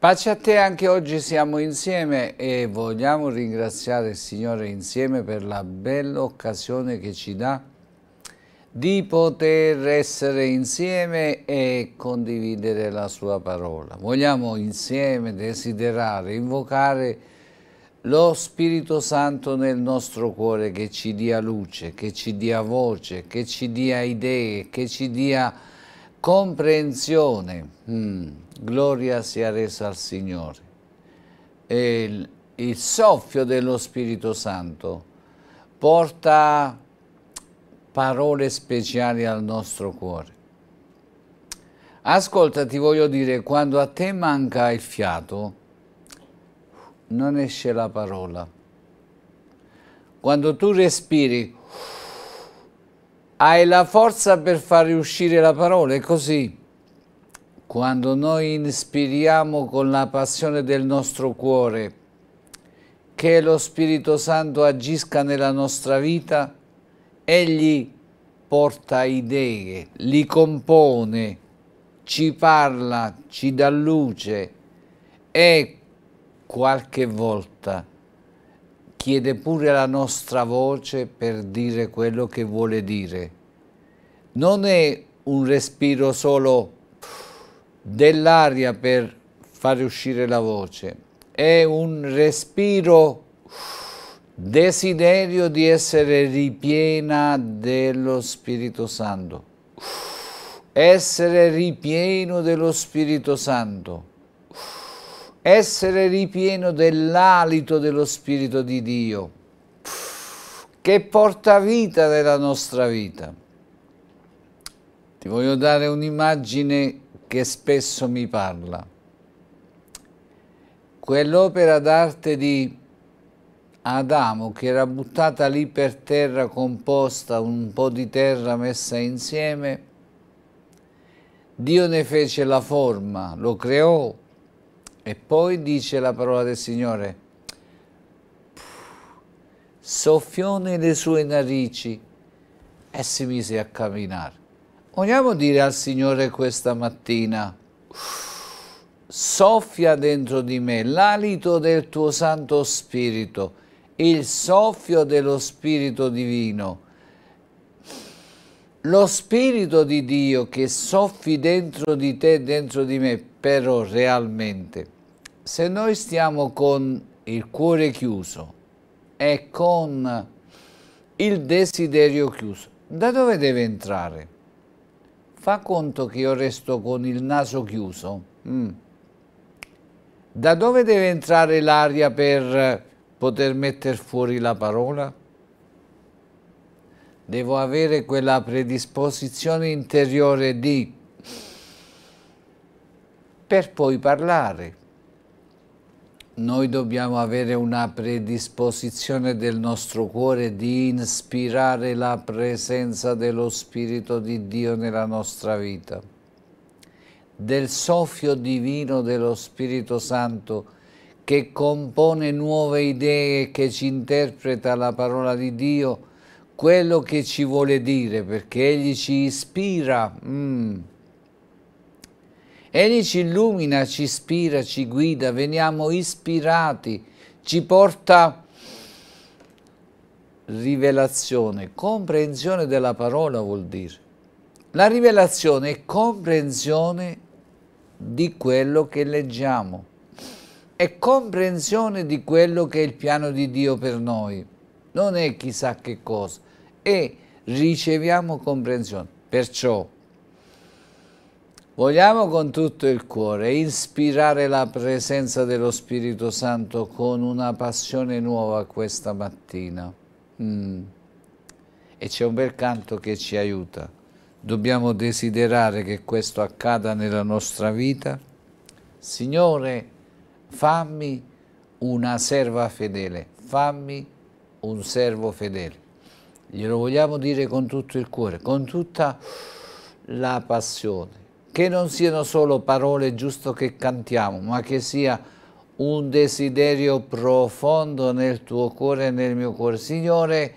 Pace a te, anche oggi siamo insieme e vogliamo ringraziare il Signore insieme per la bella occasione che ci dà di poter essere insieme e condividere la sua parola. Vogliamo insieme desiderare, invocare lo Spirito Santo nel nostro cuore che ci dia luce, che ci dia voce, che ci dia idee, che ci dia comprensione. Mm. Gloria sia resa al Signore. E il, il soffio dello Spirito Santo porta parole speciali al nostro cuore. Ascolta, ti voglio dire, quando a te manca il fiato, non esce la parola. Quando tu respiri hai la forza per far uscire la parola, è così. Quando noi inspiriamo con la passione del nostro cuore che lo Spirito Santo agisca nella nostra vita, Egli porta idee, li compone, ci parla, ci dà luce e qualche volta chiede pure la nostra voce per dire quello che vuole dire. Non è un respiro solo dell'aria per fare uscire la voce, è un respiro desiderio di essere ripiena dello Spirito Santo. Essere ripieno dello Spirito Santo essere ripieno dell'alito dello Spirito di Dio, che porta vita nella nostra vita. Ti voglio dare un'immagine che spesso mi parla. Quell'opera d'arte di Adamo che era buttata lì per terra composta, un po' di terra messa insieme, Dio ne fece la forma, lo creò, e poi dice la parola del Signore, soffiò nelle sue narici e si mise a camminare. Vogliamo dire al Signore questa mattina, soffia dentro di me l'alito del tuo Santo Spirito, il soffio dello Spirito Divino. Lo Spirito di Dio che soffi dentro di te, dentro di me, però realmente se noi stiamo con il cuore chiuso e con il desiderio chiuso, da dove deve entrare? Fa conto che io resto con il naso chiuso. Mm. Da dove deve entrare l'aria per poter mettere fuori la parola? Devo avere quella predisposizione interiore di per poi parlare. Noi dobbiamo avere una predisposizione del nostro cuore di ispirare la presenza dello Spirito di Dio nella nostra vita, del soffio divino dello Spirito Santo che compone nuove idee, che ci interpreta la parola di Dio, quello che ci vuole dire, perché Egli ci ispira. Mm Egli ci illumina, ci ispira, ci guida, veniamo ispirati, ci porta rivelazione, comprensione della parola vuol dire. La rivelazione è comprensione di quello che leggiamo, è comprensione di quello che è il piano di Dio per noi, non è chissà che cosa, e riceviamo comprensione. Perciò Vogliamo con tutto il cuore ispirare la presenza dello Spirito Santo con una passione nuova questa mattina. Mm. E c'è un bel canto che ci aiuta. Dobbiamo desiderare che questo accada nella nostra vita. Signore, fammi una serva fedele, fammi un servo fedele. Glielo vogliamo dire con tutto il cuore, con tutta la passione che non siano solo parole giusto che cantiamo, ma che sia un desiderio profondo nel tuo cuore e nel mio cuore. Signore,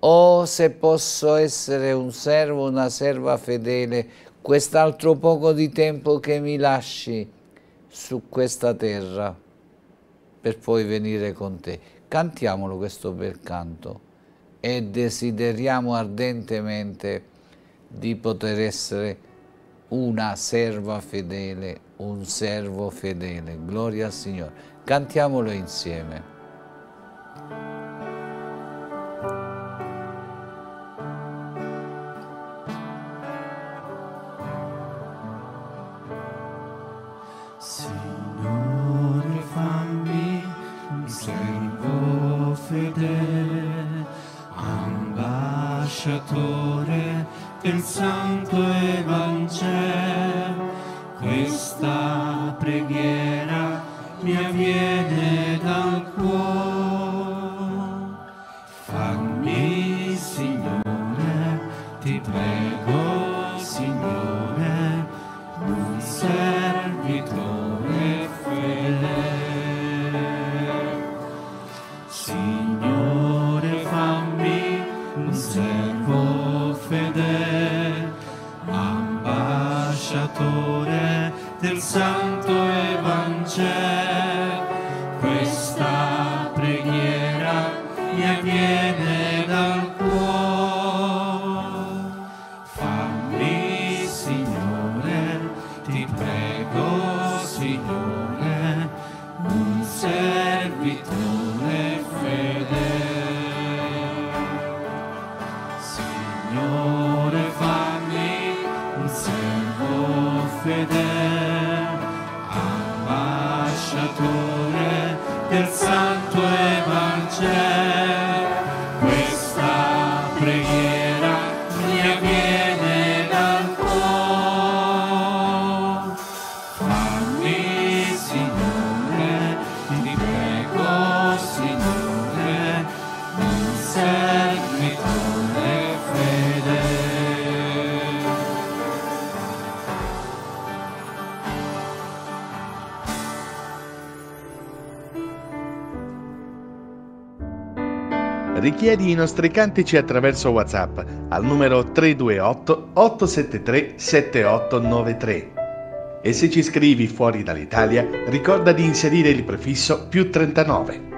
oh se posso essere un servo, una serva fedele, quest'altro poco di tempo che mi lasci su questa terra per poi venire con te. Cantiamolo questo bel canto e desideriamo ardentemente di poter essere una serva fedele, un servo fedele. Gloria al Signore. Cantiamolo insieme. Signore, fammi servo fedele, ambasciatore il Santo Evangelio, Questa preghiera mi avviene dal nostri cantici attraverso WhatsApp al numero 328 873 7893. E se ci scrivi fuori dall'Italia, ricorda di inserire il prefisso più 39.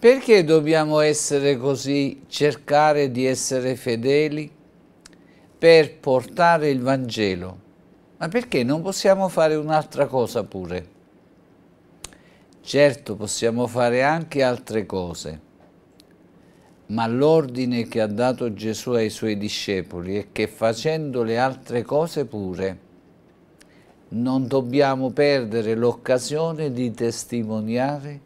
Perché dobbiamo essere così, cercare di essere fedeli per portare il Vangelo? Ma perché non possiamo fare un'altra cosa pure? Certo possiamo fare anche altre cose, ma l'ordine che ha dato Gesù ai suoi discepoli è che facendo le altre cose pure non dobbiamo perdere l'occasione di testimoniare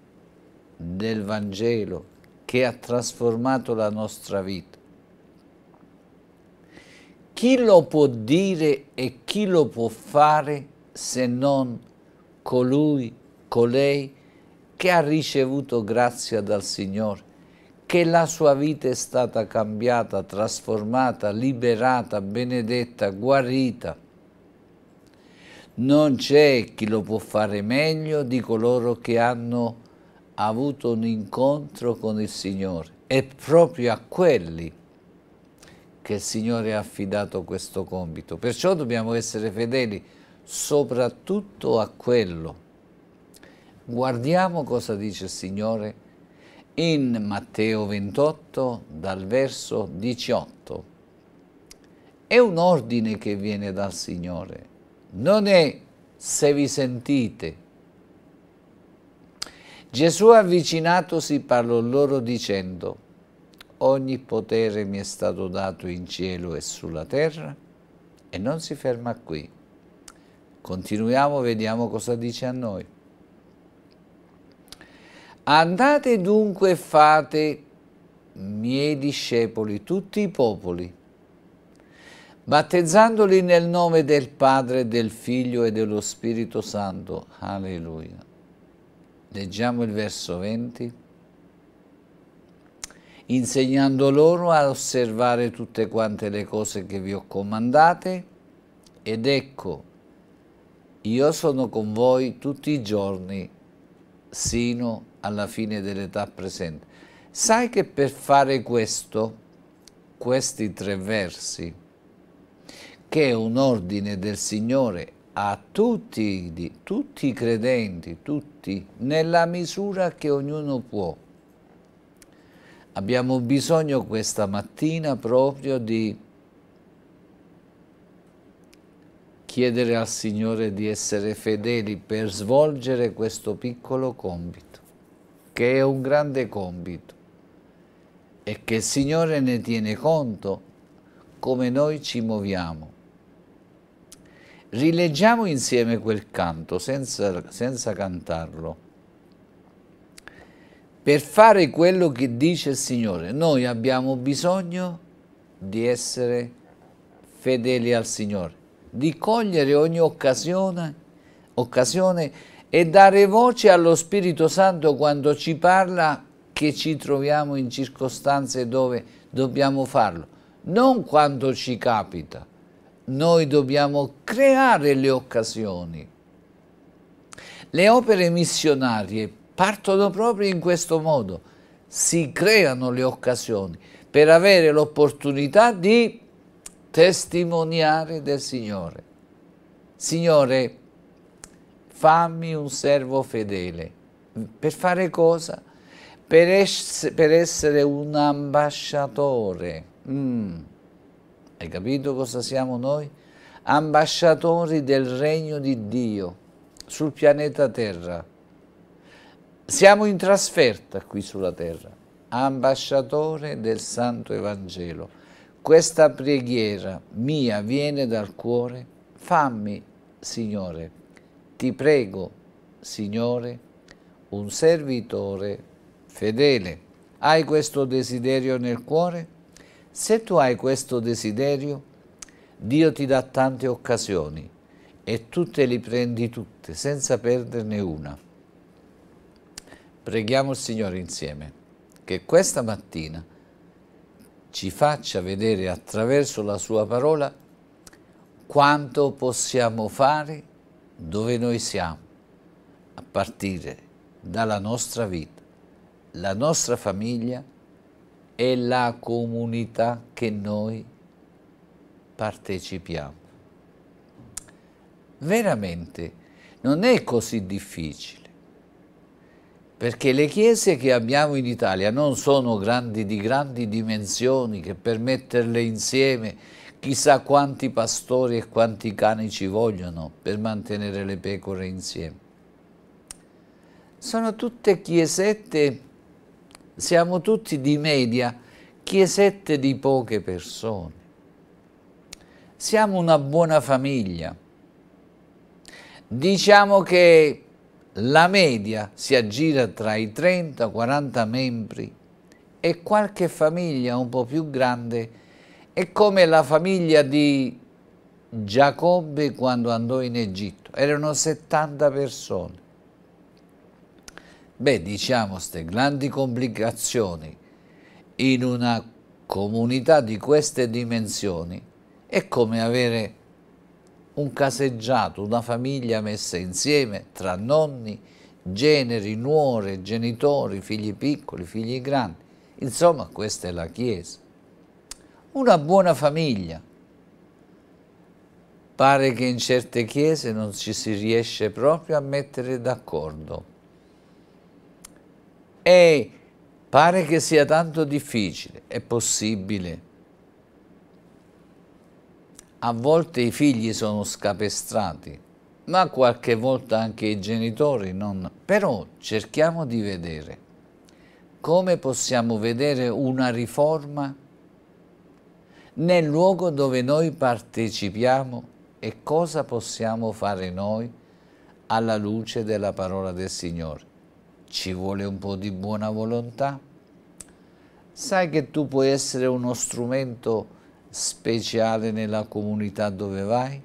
del Vangelo che ha trasformato la nostra vita. Chi lo può dire e chi lo può fare se non colui, colei che ha ricevuto grazia dal Signore, che la sua vita è stata cambiata, trasformata, liberata, benedetta, guarita. Non c'è chi lo può fare meglio di coloro che hanno avuto un incontro con il Signore. È proprio a quelli che il Signore ha affidato questo compito. Perciò dobbiamo essere fedeli soprattutto a quello Guardiamo cosa dice il Signore in Matteo 28 dal verso 18. È un ordine che viene dal Signore, non è se vi sentite. Gesù avvicinatosi parlò loro dicendo, ogni potere mi è stato dato in cielo e sulla terra, e non si ferma qui. Continuiamo, vediamo cosa dice a noi. Andate dunque e fate miei discepoli tutti i popoli, battezzandoli nel nome del Padre, del Figlio e dello Spirito Santo. Alleluia. Leggiamo il verso 20 insegnando loro a osservare tutte quante le cose che vi ho comandate ed ecco, io sono con voi tutti i giorni sino alla fine dell'età presente. Sai che per fare questo, questi tre versi, che è un ordine del Signore a tutti, di, tutti i credenti, tutti, nella misura che ognuno può. Abbiamo bisogno questa mattina proprio di chiedere al Signore di essere fedeli per svolgere questo piccolo compito, che è un grande compito e che il Signore ne tiene conto come noi ci muoviamo. Rileggiamo insieme quel canto senza, senza cantarlo. Per fare quello che dice il Signore, noi abbiamo bisogno di essere fedeli al Signore di cogliere ogni occasione, occasione e dare voce allo Spirito Santo quando ci parla che ci troviamo in circostanze dove dobbiamo farlo, non quando ci capita. Noi dobbiamo creare le occasioni. Le opere missionarie partono proprio in questo modo, si creano le occasioni per avere l'opportunità di testimoniare del Signore. Signore, fammi un servo fedele. Per fare cosa? Per, es per essere un ambasciatore. Mm. Hai capito cosa siamo noi? Ambasciatori del regno di Dio sul pianeta Terra. Siamo in trasferta qui sulla Terra. Ambasciatore del Santo Evangelo questa preghiera mia viene dal cuore, fammi, Signore, ti prego, Signore, un servitore fedele. Hai questo desiderio nel cuore? Se tu hai questo desiderio, Dio ti dà tante occasioni e tu te li prendi tutte, senza perderne una. Preghiamo il Signore insieme che questa mattina ci faccia vedere attraverso la sua parola quanto possiamo fare dove noi siamo, a partire dalla nostra vita, la nostra famiglia e la comunità che noi partecipiamo. Veramente non è così difficile perché le chiese che abbiamo in Italia non sono grandi di grandi dimensioni che per metterle insieme chissà quanti pastori e quanti cani ci vogliono per mantenere le pecore insieme. Sono tutte chiesette, siamo tutti di media, chiesette di poche persone. Siamo una buona famiglia. Diciamo che la media si aggira tra i 30 e 40 membri e qualche famiglia un po' più grande è come la famiglia di Giacobbe quando andò in Egitto. Erano 70 persone. Beh, diciamo, queste grandi complicazioni in una comunità di queste dimensioni è come avere un caseggiato, una famiglia messa insieme tra nonni, generi, nuore, genitori, figli piccoli, figli grandi. Insomma, questa è la Chiesa. Una buona famiglia. Pare che in certe chiese non ci si riesce proprio a mettere d'accordo. E pare che sia tanto difficile, è possibile a volte i figli sono scapestrati, ma qualche volta anche i genitori non. Però cerchiamo di vedere come possiamo vedere una riforma nel luogo dove noi partecipiamo e cosa possiamo fare noi alla luce della parola del Signore. Ci vuole un po' di buona volontà? Sai che tu puoi essere uno strumento speciale nella comunità dove vai?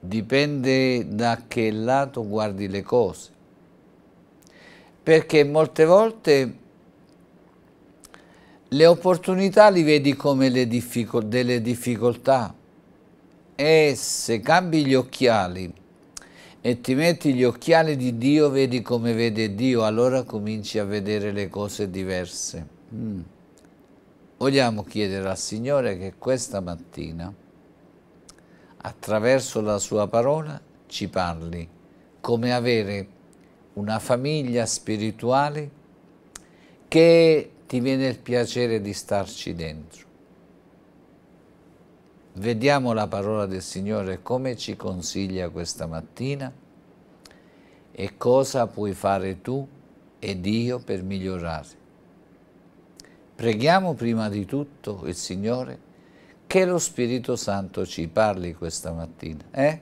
Dipende da che lato guardi le cose. Perché molte volte le opportunità li vedi come difficol delle difficoltà e se cambi gli occhiali e ti metti gli occhiali di Dio, vedi come vede Dio, allora cominci a vedere le cose diverse. Mm. Vogliamo chiedere al Signore che questa mattina, attraverso la Sua parola, ci parli come avere una famiglia spirituale che ti viene il piacere di starci dentro. Vediamo la parola del Signore come ci consiglia questa mattina e cosa puoi fare tu ed io per migliorare. Preghiamo prima di tutto il Signore che lo Spirito Santo ci parli questa mattina. Eh?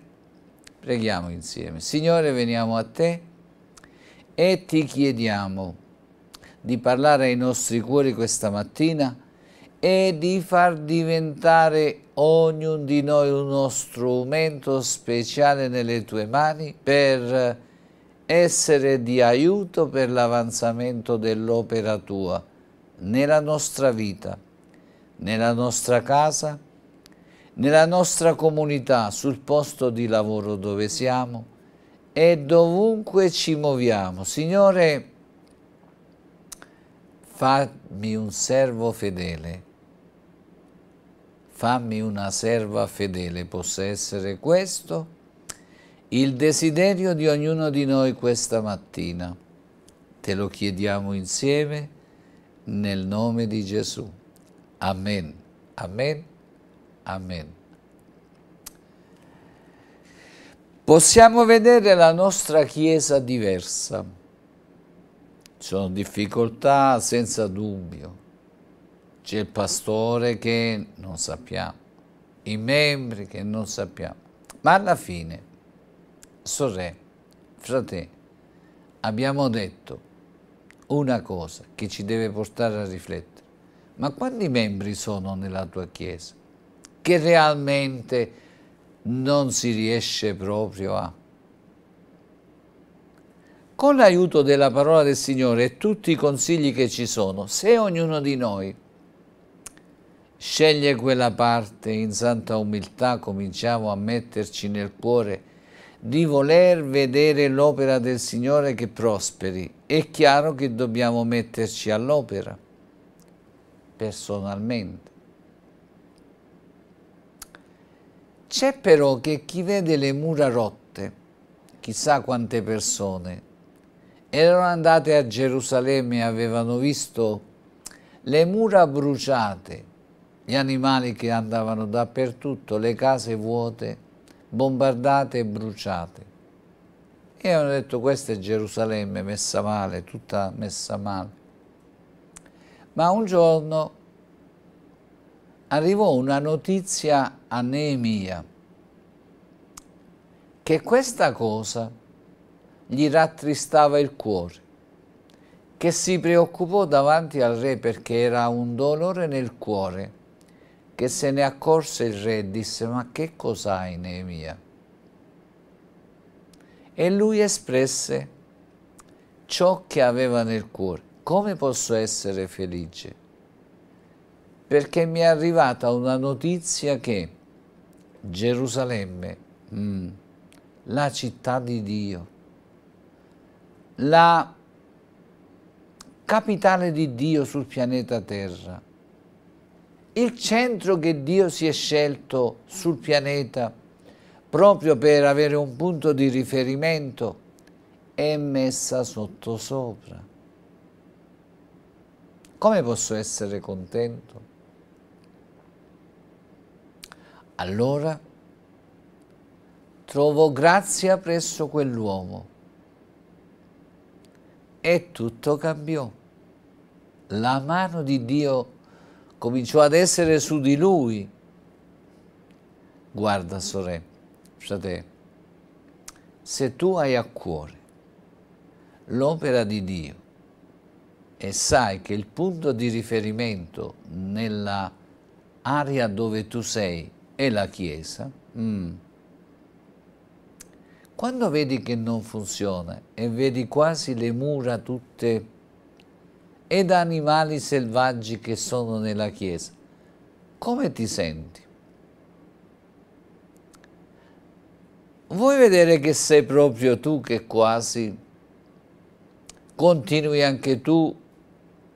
Preghiamo insieme. Signore, veniamo a Te e ti chiediamo di parlare ai nostri cuori questa mattina e di far diventare ognuno di noi uno strumento speciale nelle tue mani per essere di aiuto per l'avanzamento dell'opera tua nella nostra vita, nella nostra casa, nella nostra comunità, sul posto di lavoro dove siamo e dovunque ci muoviamo. Signore, fammi un servo fedele, fammi una serva fedele, possa essere questo il desiderio di ognuno di noi questa mattina. Te lo chiediamo insieme nel nome di Gesù. Amen. Amen. Amen. Possiamo vedere la nostra Chiesa diversa. Ci sono difficoltà senza dubbio. C'è il pastore che non sappiamo, i membri che non sappiamo. Ma alla fine, sorelle, fratelli, abbiamo detto una cosa che ci deve portare a riflettere. Ma quanti membri sono nella tua Chiesa che realmente non si riesce proprio a... Con l'aiuto della parola del Signore e tutti i consigli che ci sono, se ognuno di noi sceglie quella parte in santa umiltà, cominciamo a metterci nel cuore di voler vedere l'opera del Signore che prosperi è chiaro che dobbiamo metterci all'opera, personalmente. C'è però che chi vede le mura rotte, chissà quante persone, erano andate a Gerusalemme e avevano visto le mura bruciate, gli animali che andavano dappertutto, le case vuote, bombardate e bruciate. E hanno detto questa è Gerusalemme messa male, tutta messa male. Ma un giorno arrivò una notizia a Neemia che questa cosa gli rattristava il cuore, che si preoccupò davanti al re perché era un dolore nel cuore, che se ne accorse il re e disse ma che cos'hai Neemia? e lui espresse ciò che aveva nel cuore. Come posso essere felice? Perché mi è arrivata una notizia che Gerusalemme, mm, la città di Dio, la capitale di Dio sul pianeta Terra, il centro che Dio si è scelto sul pianeta proprio per avere un punto di riferimento, è messa sottosopra. Come posso essere contento? Allora trovo grazia presso quell'uomo e tutto cambiò. La mano di Dio cominciò ad essere su di lui. Guarda, sorella Scusate, se tu hai a cuore l'opera di Dio e sai che il punto di riferimento nella area dove tu sei è la Chiesa, mm, quando vedi che non funziona e vedi quasi le mura tutte ed animali selvaggi che sono nella Chiesa, come ti senti? vuoi vedere che sei proprio tu che quasi continui anche tu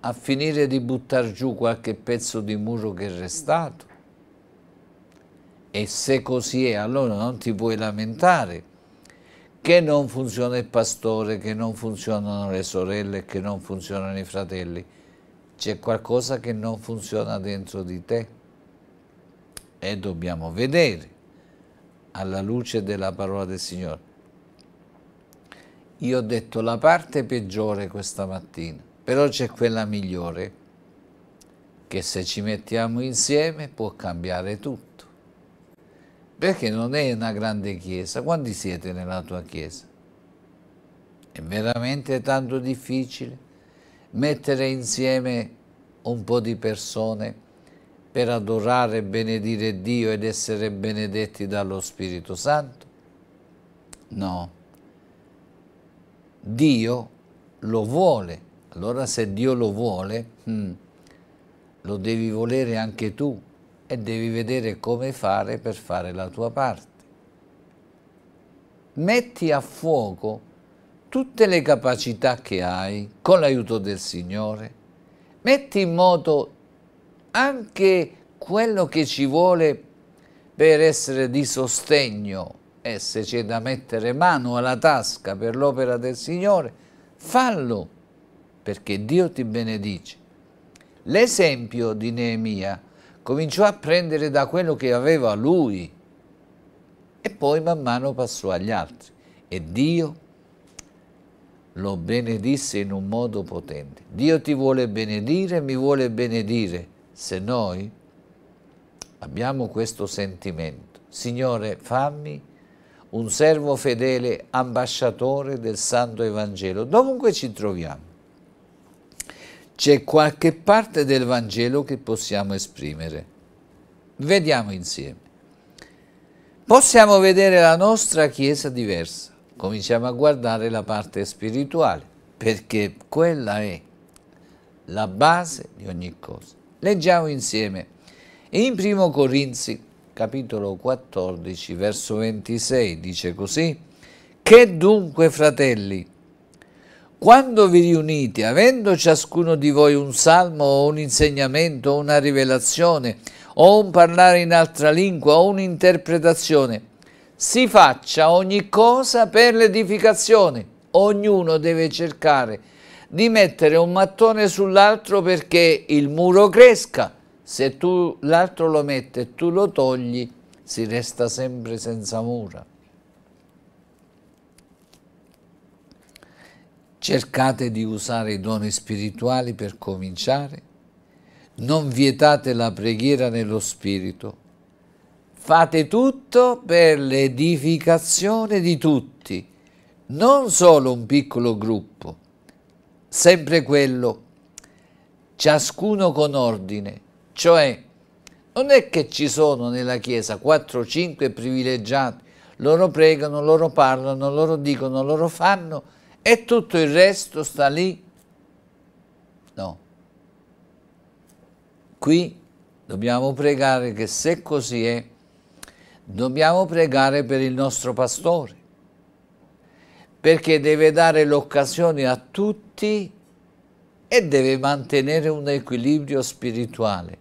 a finire di buttare giù qualche pezzo di muro che è restato? E se così è, allora non ti puoi lamentare che non funziona il pastore, che non funzionano le sorelle, che non funzionano i fratelli. C'è qualcosa che non funziona dentro di te e dobbiamo vedere alla luce della parola del Signore. Io ho detto la parte peggiore questa mattina, però c'è quella migliore che se ci mettiamo insieme può cambiare tutto. Perché non è una grande chiesa. Quanti siete nella tua chiesa? È veramente tanto difficile mettere insieme un po' di persone per adorare e benedire Dio ed essere benedetti dallo Spirito Santo? No. Dio lo vuole. Allora se Dio lo vuole, hm, lo devi volere anche tu e devi vedere come fare per fare la tua parte. Metti a fuoco tutte le capacità che hai con l'aiuto del Signore. Metti in moto anche quello che ci vuole per essere di sostegno e se c'è da mettere mano alla tasca per l'opera del Signore, fallo perché Dio ti benedice. L'esempio di Neemia cominciò a prendere da quello che aveva lui e poi man mano passò agli altri e Dio lo benedisse in un modo potente. Dio ti vuole benedire, mi vuole benedire se noi abbiamo questo sentimento, Signore fammi un servo fedele ambasciatore del Santo Evangelo, dovunque ci troviamo, c'è qualche parte del Vangelo che possiamo esprimere. Vediamo insieme. Possiamo vedere la nostra Chiesa diversa, cominciamo a guardare la parte spirituale, perché quella è la base di ogni cosa. Leggiamo insieme. In 1 Corinzi, capitolo 14, verso 26, dice così, Che dunque, fratelli, quando vi riunite, avendo ciascuno di voi un salmo o un insegnamento o una rivelazione o un parlare in altra lingua o un'interpretazione, si faccia ogni cosa per l'edificazione. Ognuno deve cercare di mettere un mattone sull'altro perché il muro cresca. Se tu l'altro lo metti e tu lo togli, si resta sempre senza mura. Cercate di usare i doni spirituali per cominciare. Non vietate la preghiera nello spirito. Fate tutto per l'edificazione di tutti, non solo un piccolo gruppo sempre quello, ciascuno con ordine, cioè non è che ci sono nella Chiesa 4 o 5 privilegiati, loro pregano, loro parlano, loro dicono, loro fanno e tutto il resto sta lì. No. Qui dobbiamo pregare che se così è, dobbiamo pregare per il nostro pastore perché deve dare l'occasione a tutti e deve mantenere un equilibrio spirituale.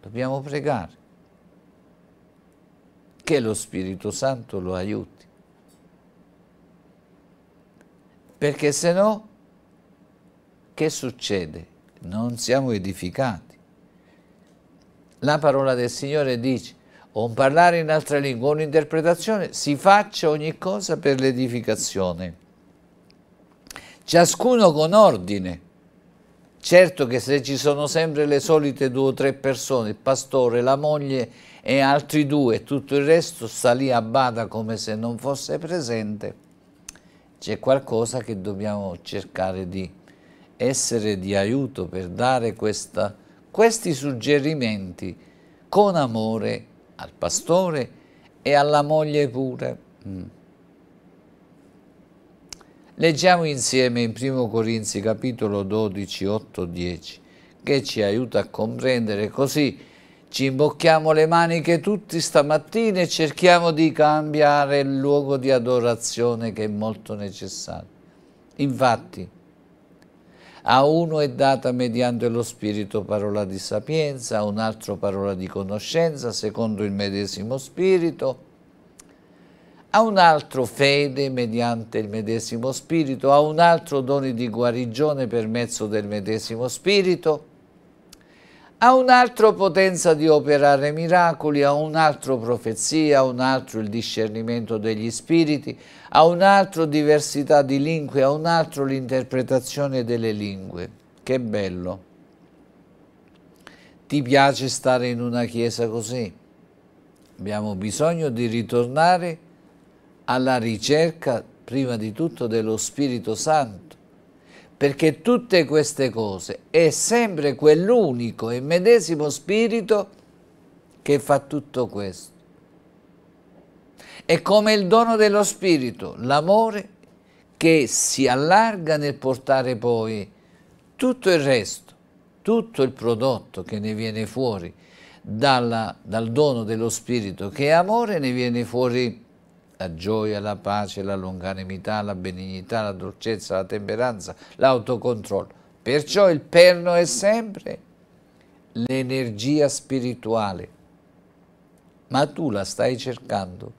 Dobbiamo pregare che lo Spirito Santo lo aiuti, perché se no che succede? Non siamo edificati. La parola del Signore dice o un parlare in altra lingua o un'interpretazione, si faccia ogni cosa per l'edificazione. Ciascuno con ordine. Certo che se ci sono sempre le solite due o tre persone, il pastore, la moglie e altri due, tutto il resto sta lì a bada come se non fosse presente, c'è qualcosa che dobbiamo cercare di essere di aiuto per dare questa, questi suggerimenti con amore al pastore e alla moglie pure. Mm. Leggiamo insieme in 1 Corinzi capitolo 12, 8, 10, che ci aiuta a comprendere così ci imbocchiamo le maniche tutti stamattina e cerchiamo di cambiare il luogo di adorazione che è molto necessario. Infatti, a uno è data mediante lo Spirito parola di sapienza, a un altro parola di conoscenza, secondo il medesimo Spirito, a un altro fede mediante il medesimo Spirito, a un altro doni di guarigione per mezzo del medesimo Spirito, ha un'altra potenza di operare miracoli, ha altro profezia, ha un altro il discernimento degli spiriti, ha un'altra diversità di lingue, ha un altro l'interpretazione delle lingue. Che bello! Ti piace stare in una chiesa così? Abbiamo bisogno di ritornare alla ricerca, prima di tutto, dello Spirito Santo perché tutte queste cose è sempre quell'unico e medesimo spirito che fa tutto questo. È come il dono dello spirito, l'amore che si allarga nel portare poi tutto il resto, tutto il prodotto che ne viene fuori dalla, dal dono dello spirito, che è amore, ne viene fuori la gioia, la pace, la longanimità, la benignità, la dolcezza, la temperanza, l'autocontrollo. Perciò il perno è sempre l'energia spirituale, ma tu la stai cercando.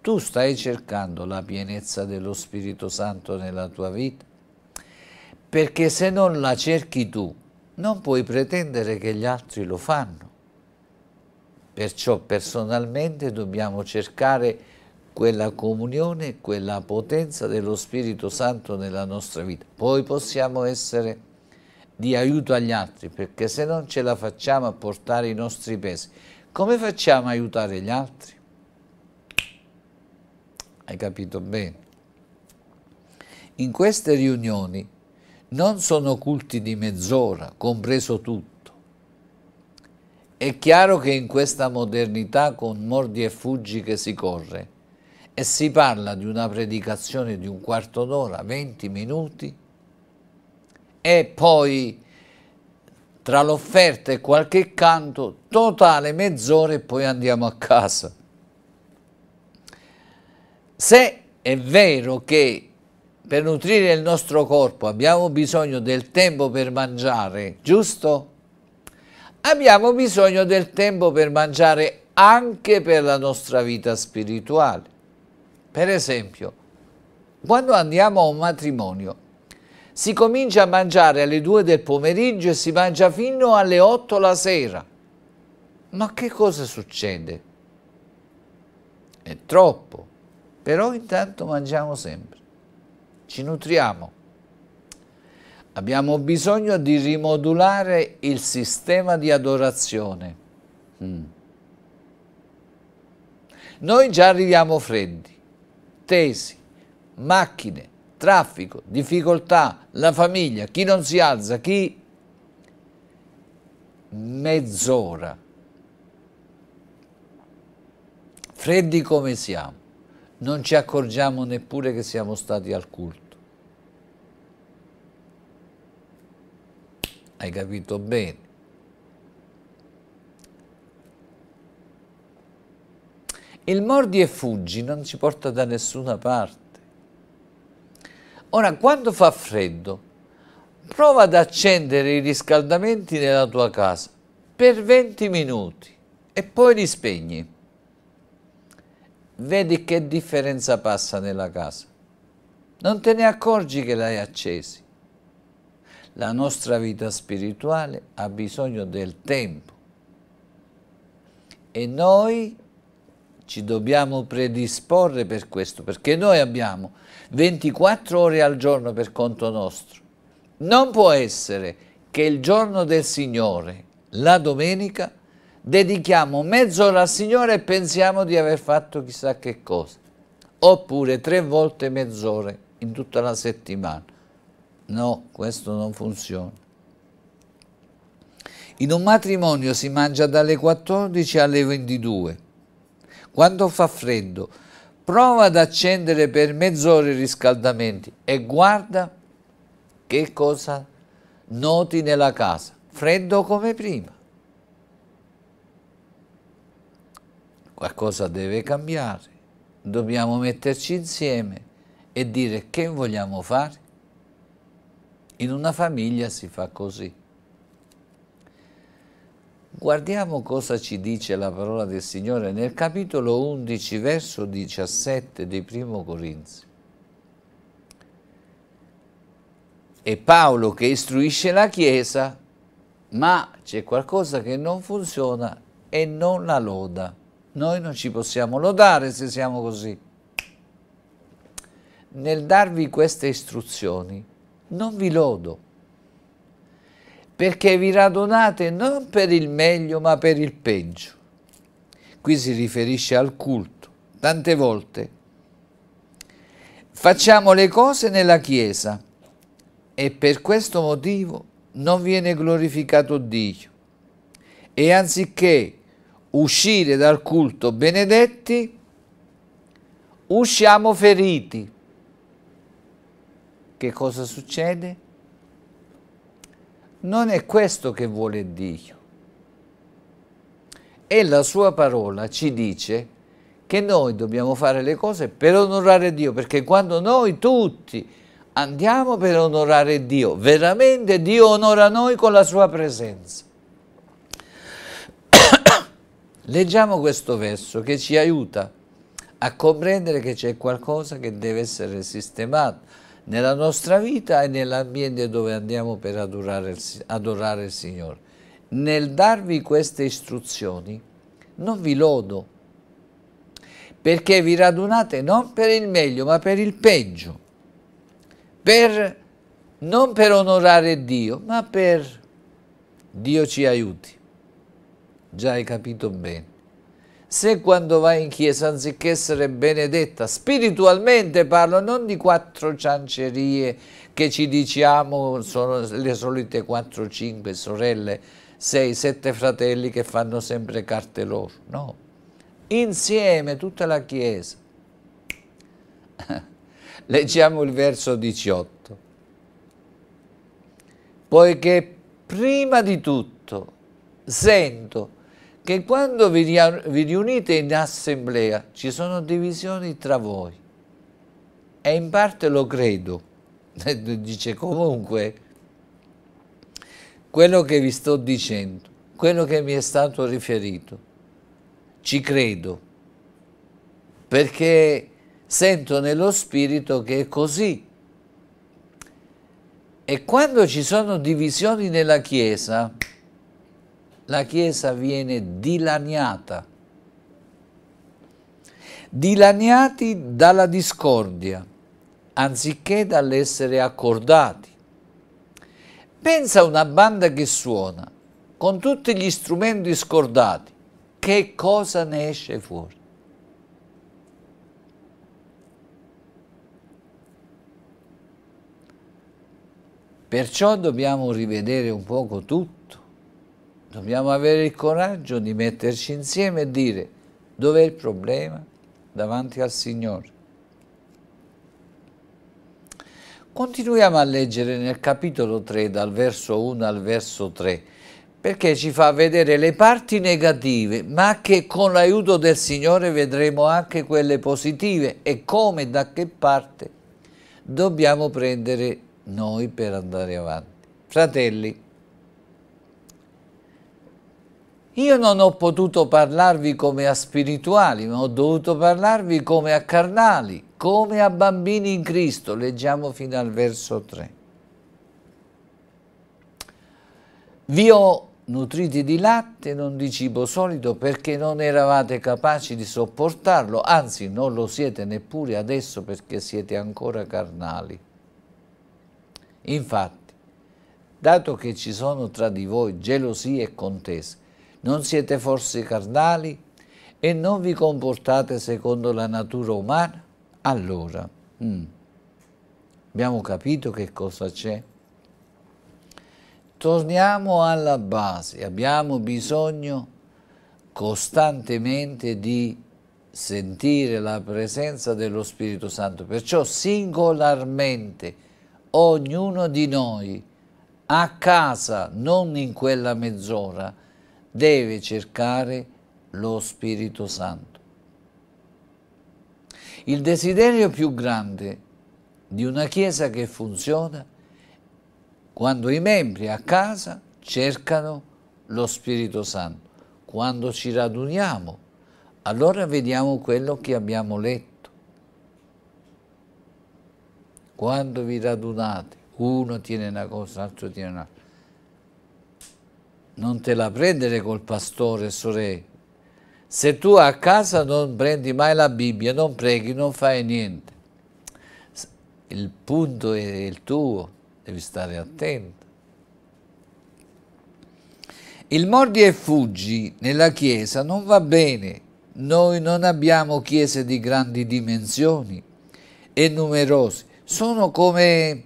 Tu stai cercando la pienezza dello Spirito Santo nella tua vita, perché se non la cerchi tu, non puoi pretendere che gli altri lo fanno. Perciò personalmente dobbiamo cercare quella comunione, quella potenza dello Spirito Santo nella nostra vita. Poi possiamo essere di aiuto agli altri, perché se non ce la facciamo a portare i nostri pesi, come facciamo a aiutare gli altri? Hai capito bene? In queste riunioni non sono culti di mezz'ora, compreso tutto è chiaro che in questa modernità con mordi e fuggi che si corre e si parla di una predicazione di un quarto d'ora, 20 minuti e poi tra l'offerta e qualche canto, totale mezz'ora e poi andiamo a casa. Se è vero che per nutrire il nostro corpo abbiamo bisogno del tempo per mangiare, giusto? abbiamo bisogno del tempo per mangiare anche per la nostra vita spirituale. Per esempio, quando andiamo a un matrimonio, si comincia a mangiare alle 2 del pomeriggio e si mangia fino alle 8 la sera. Ma che cosa succede? È troppo, però intanto mangiamo sempre, ci nutriamo. Abbiamo bisogno di rimodulare il sistema di adorazione. Mm. Noi già arriviamo freddi, tesi, macchine, traffico, difficoltà, la famiglia, chi non si alza, chi mezz'ora. Freddi come siamo, non ci accorgiamo neppure che siamo stati al culto. hai capito bene. Il mordi e fuggi non ci porta da nessuna parte. Ora, quando fa freddo, prova ad accendere i riscaldamenti nella tua casa per 20 minuti e poi li spegni. Vedi che differenza passa nella casa. Non te ne accorgi che l'hai accesi. La nostra vita spirituale ha bisogno del tempo e noi ci dobbiamo predisporre per questo, perché noi abbiamo 24 ore al giorno per conto nostro. Non può essere che il giorno del Signore, la domenica, dedichiamo mezz'ora al Signore e pensiamo di aver fatto chissà che cosa, oppure tre volte mezz'ora in tutta la settimana. No, questo non funziona. In un matrimonio si mangia dalle 14 alle 22. Quando fa freddo, prova ad accendere per mezz'ora i riscaldamenti e guarda che cosa noti nella casa. Freddo come prima. Qualcosa deve cambiare. Dobbiamo metterci insieme e dire che vogliamo fare. In una famiglia si fa così. Guardiamo cosa ci dice la parola del Signore nel capitolo 11, verso 17 di Primo Corinzi. È Paolo che istruisce la Chiesa, ma c'è qualcosa che non funziona e non la loda. Noi non ci possiamo lodare se siamo così. Nel darvi queste istruzioni, non vi lodo, perché vi radunate non per il meglio ma per il peggio. Qui si riferisce al culto. Tante volte facciamo le cose nella Chiesa e per questo motivo non viene glorificato Dio. E anziché uscire dal culto benedetti, usciamo feriti che cosa succede? Non è questo che vuole Dio. E la sua parola ci dice che noi dobbiamo fare le cose per onorare Dio, perché quando noi tutti andiamo per onorare Dio, veramente Dio onora noi con la sua presenza. Leggiamo questo verso che ci aiuta a comprendere che c'è qualcosa che deve essere sistemato, nella nostra vita e nell'ambiente dove andiamo per adorare il, adorare il Signore. Nel darvi queste istruzioni non vi lodo, perché vi radunate non per il meglio ma per il peggio, per, non per onorare Dio ma per Dio ci aiuti. Già hai capito bene se quando vai in chiesa, anziché essere benedetta, spiritualmente parlo, non di quattro ciancerie che ci diciamo sono le solite 4, 5 sorelle, 6, 7 fratelli che fanno sempre carte loro, no. Insieme tutta la chiesa. Leggiamo il verso 18. Poiché prima di tutto sento che quando vi riunite in assemblea ci sono divisioni tra voi. E in parte lo credo. Eh, dice comunque quello che vi sto dicendo, quello che mi è stato riferito, ci credo, perché sento nello spirito che è così. E quando ci sono divisioni nella Chiesa, la Chiesa viene dilaniata, dilaniati dalla discordia, anziché dall'essere accordati. Pensa a una banda che suona con tutti gli strumenti scordati, che cosa ne esce fuori? Perciò dobbiamo rivedere un poco tutto Dobbiamo avere il coraggio di metterci insieme e dire dov'è il problema davanti al Signore. Continuiamo a leggere nel capitolo 3, dal verso 1 al verso 3, perché ci fa vedere le parti negative, ma che con l'aiuto del Signore vedremo anche quelle positive e come e da che parte dobbiamo prendere noi per andare avanti. Fratelli, Io non ho potuto parlarvi come a spirituali, ma ho dovuto parlarvi come a carnali, come a bambini in Cristo. Leggiamo fino al verso 3. Vi ho nutriti di latte, non di cibo solido, perché non eravate capaci di sopportarlo, anzi non lo siete neppure adesso perché siete ancora carnali. Infatti, dato che ci sono tra di voi gelosie e contese, non siete forse carnali e non vi comportate secondo la natura umana? Allora, mm, abbiamo capito che cosa c'è? Torniamo alla base, abbiamo bisogno costantemente di sentire la presenza dello Spirito Santo. Perciò singolarmente ognuno di noi a casa, non in quella mezz'ora, deve cercare lo Spirito Santo. Il desiderio più grande di una Chiesa che funziona quando i membri a casa cercano lo Spirito Santo, quando ci raduniamo, allora vediamo quello che abbiamo letto. Quando vi radunate, uno tiene una cosa, l'altro tiene un'altra non te la prendere col pastore, sorella. Se tu a casa non prendi mai la Bibbia, non preghi, non fai niente. Il punto è il tuo, devi stare attento. Il mordi e fuggi nella chiesa non va bene. Noi non abbiamo chiese di grandi dimensioni e numerose. Sono come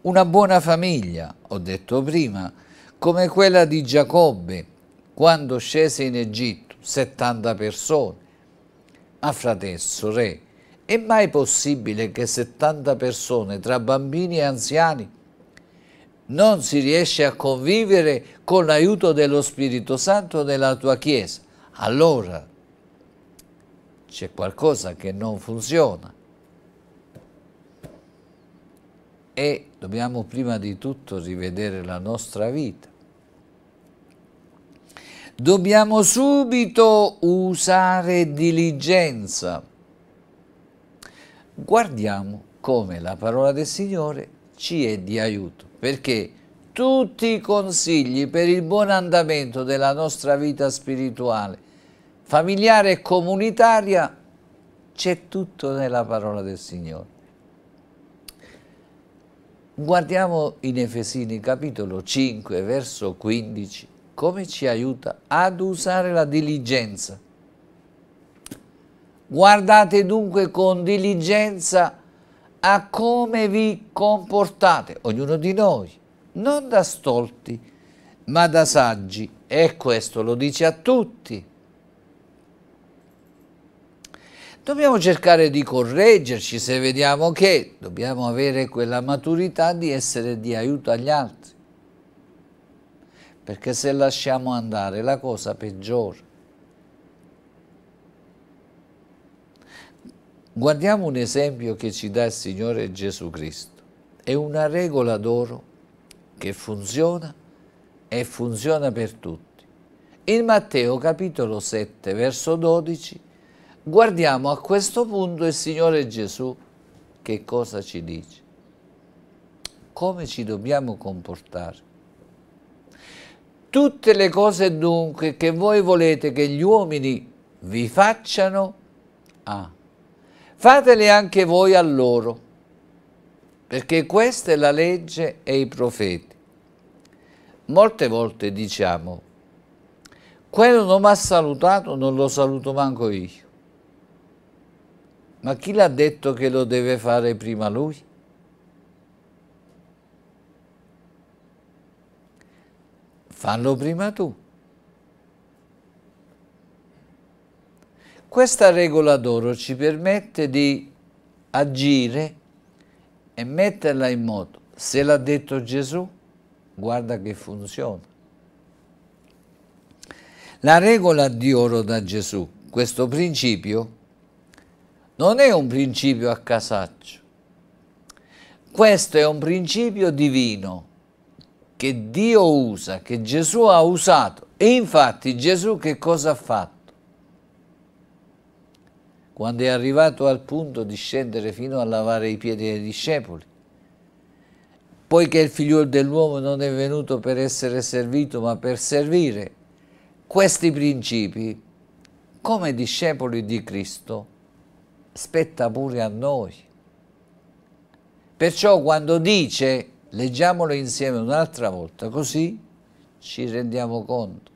una buona famiglia, ho detto prima, come quella di Giacobbe quando scese in Egitto 70 persone. Ma fratello, re, è mai possibile che 70 persone tra bambini e anziani non si riesce a convivere con l'aiuto dello Spirito Santo della tua Chiesa? Allora c'è qualcosa che non funziona. E dobbiamo prima di tutto rivedere la nostra vita dobbiamo subito usare diligenza. Guardiamo come la parola del Signore ci è di aiuto, perché tutti i consigli per il buon andamento della nostra vita spirituale, familiare e comunitaria, c'è tutto nella parola del Signore. Guardiamo in Efesini capitolo 5, verso 15 come ci aiuta ad usare la diligenza. Guardate dunque con diligenza a come vi comportate, ognuno di noi, non da stolti, ma da saggi. E questo lo dice a tutti. Dobbiamo cercare di correggerci se vediamo che dobbiamo avere quella maturità di essere di aiuto agli altri perché se lasciamo andare la cosa peggiore. Guardiamo un esempio che ci dà il Signore Gesù Cristo. È una regola d'oro che funziona e funziona per tutti. In Matteo capitolo 7 verso 12 guardiamo a questo punto il Signore Gesù che cosa ci dice. Come ci dobbiamo comportare? Tutte le cose dunque che voi volete che gli uomini vi facciano, ah, fatele anche voi a loro, perché questa è la legge e i profeti. Molte volte diciamo, quello non mi ha salutato, non lo saluto manco io. Ma chi l'ha detto che lo deve fare prima lui? fallo prima tu. Questa regola d'oro ci permette di agire e metterla in moto. Se l'ha detto Gesù, guarda che funziona. La regola di oro da Gesù, questo principio, non è un principio a casaccio. Questo è un principio divino che Dio usa, che Gesù ha usato. E infatti Gesù che cosa ha fatto? Quando è arrivato al punto di scendere fino a lavare i piedi dei discepoli, poiché il figliuolo dell'uomo non è venuto per essere servito ma per servire, questi principi, come discepoli di Cristo, spetta pure a noi. Perciò quando dice Leggiamolo insieme un'altra volta, così ci rendiamo conto.